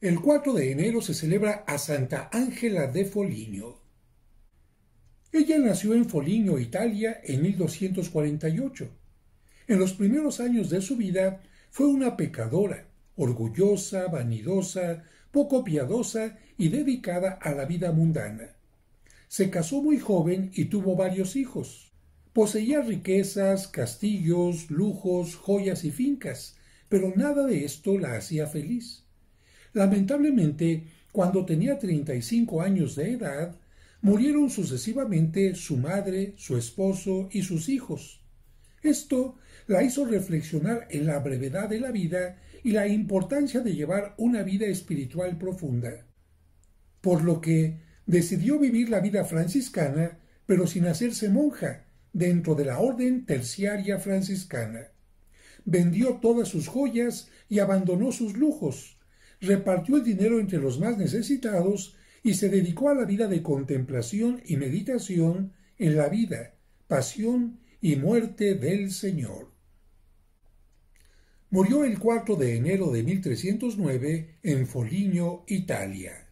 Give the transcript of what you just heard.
El 4 de enero se celebra a Santa Ángela de Foligno. Ella nació en Foligno, Italia, en 1248. En los primeros años de su vida fue una pecadora, orgullosa, vanidosa, poco piadosa y dedicada a la vida mundana. Se casó muy joven y tuvo varios hijos. Poseía riquezas, castillos, lujos, joyas y fincas, pero nada de esto la hacía feliz. Lamentablemente, cuando tenía treinta y cinco años de edad, murieron sucesivamente su madre, su esposo y sus hijos. Esto la hizo reflexionar en la brevedad de la vida y la importancia de llevar una vida espiritual profunda. Por lo que decidió vivir la vida franciscana, pero sin hacerse monja, dentro de la orden terciaria franciscana. Vendió todas sus joyas y abandonó sus lujos, repartió el dinero entre los más necesitados y se dedicó a la vida de contemplación y meditación en la vida, pasión y muerte del Señor. Murió el 4 de enero de 1309 en Foligno, Italia.